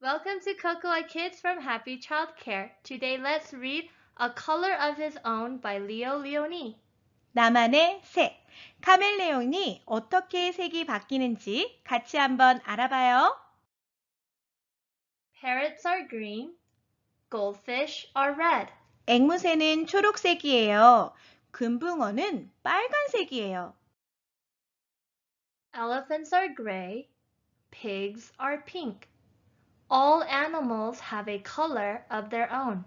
Welcome to Cocoa Kids from Happy Childcare. Today let's read A Color of His Own by Leo Leoni. 나만의 색. 카멜레온이 어떻게 색이 바뀌는지 같이 한번 알아봐요. Parrots are green. Goldfish are red. 앵무새는 초록색이에요. 금붕어는 빨간색이에요. Elephants are gray. Pigs are pink. All animals have a color of their own.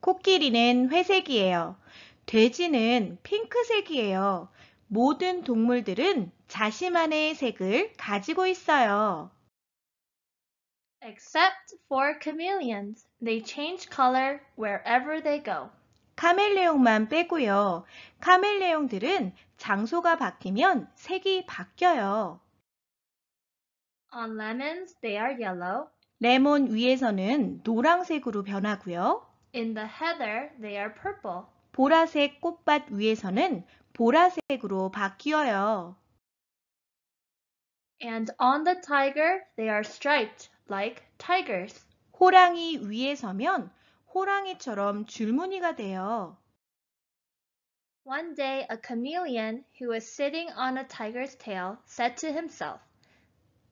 코끼리는 회색이에요. 돼지는 핑크색이에요. 모든 동물들은 자신만의 색을 가지고 있어요. Except for chameleons, they change color wherever they go. 카멜레온만 빼고요. 카멜레온들은 장소가 바뀌면 색이 바뀌어요. On lemons, they are yellow, 레몬 위에서는 노랑색으로 변하고요. In the heather, they are purple. 보라색 꽃밭 위에서는 보라색으로 바뀌어요. And on the tiger, they are striped like tigers. 호랑이 위에 서면 호랑이처럼 줄무늬가 돼요. One day, a chameleon who was sitting on a tiger's tail said to himself,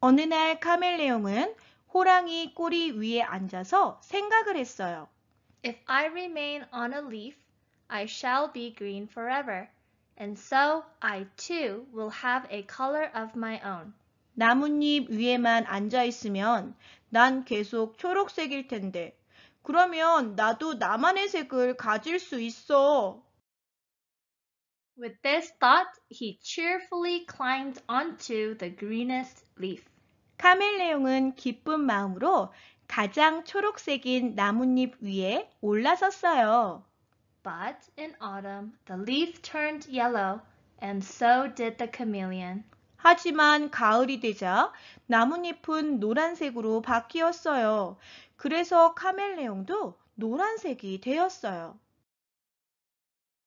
어느 날 카멜레옹은 호랑이 꼬리 위에 앉아서 생각을 했어요. If I remain on a leaf, I shall be green forever. And so I too will have a color of my own. 나뭇잎 위에만 앉아 있으면 난 계속 초록색일 텐데. 그러면 나도 나만의 색을 가질 수 있어. With this thought, he cheerfully climbed onto the greenest leaf. 카멜레옹은 기쁜 마음으로 가장 초록색인 나뭇잎 위에 올라섰어요. But in autumn the leaf turned yellow and so did the chameleon. 하지만 가을이 되자 나뭇잎은 노란색으로 바뀌었어요. 그래서 카멜레온도 노란색이 되었어요.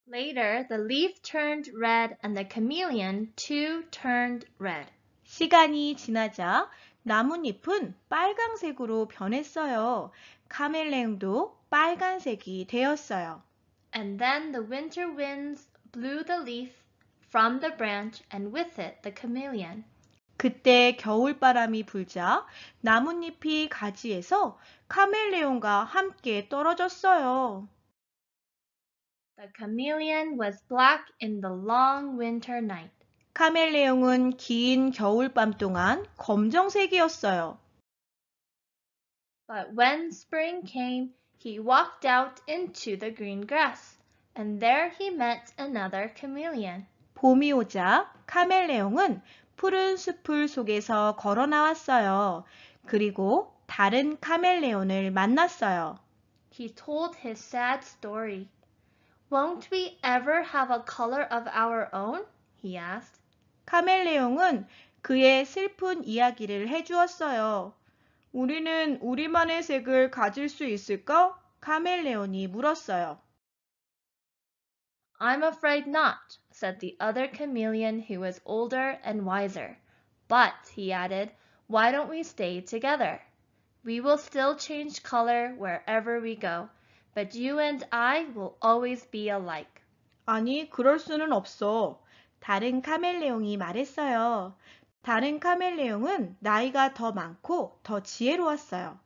Later, the leaf turned red and the chameleon too turned red. 시간이 지나자 나뭇잎은 빨강색으로 변했어요. 카멜레온도 빨간색이 되었어요. And then the winter winds blew the leaf from the branch and with it the chameleon. 그때 겨울바람이 불자 나뭇잎이 가지에서 카멜레온과 함께 떨어졌어요. The chameleon was black in the long winter night. 카멜레옹은 긴 겨울밤 동안 검정색이었어요. But when spring came, he walked out into the green grass, and there he met another chameleon. 봄이 오자 카멜레옹은 푸른 숲을 속에서 걸어 나왔어요. 그리고 다른 카멜레온을 만났어요. He told his sad story. Won't we ever have a color of our own? he asked. 카멜레옹은 그의 슬픈 이야기를 해주었어요. 우리는 우리만의 색을 가질 수 있을까? 카멜레온이 물었어요. I'm afraid not, said the other chameleon who was older and wiser. But, he added, why don't we stay together? We will still change color wherever we go, but you and I will always be alike. 아니, 그럴 수는 없어. 다른 카멜레옹이 말했어요. 다른 카멜레옹은 나이가 더 많고 더 지혜로웠어요.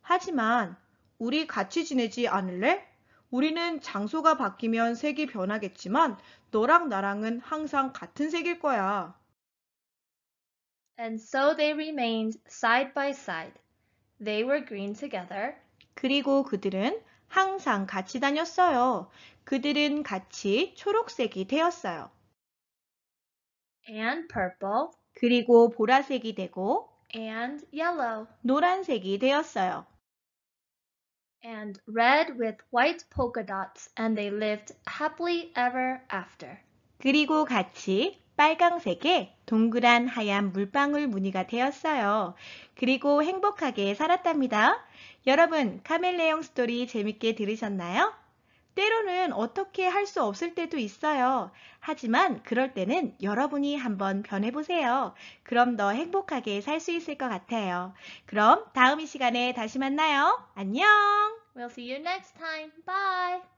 하지만 우리 같이 지내지 않을래? 우리는 장소가 바뀌면 색이 변하겠지만 너랑 나랑은 항상 같은 색일 거야. And so they remained side by side. They were green together. 그리고 그들은 항상 같이 다녔어요. 그들은 같이 초록색이 되었어요. and purple 그리고 보라색이 되고 and yellow 노란색이 되었어요. and red with white polka dots and they lived happily ever after. 그리고 같이 빨강색에 동그란 하얀 물방울 무늬가 되었어요. 그리고 행복하게 살았답니다. 여러분, 카멜레용 스토리 재밌게 들으셨나요? 때로는 어떻게 할 수 없을 때도 있어요. 하지만 그럴 때는 여러분이 한번 변해보세요. 그럼 더 행복하게 살 수 있을 것 같아요. 그럼 다음 이 시간에 다시 만나요. 안녕! We'll see you next time. Bye!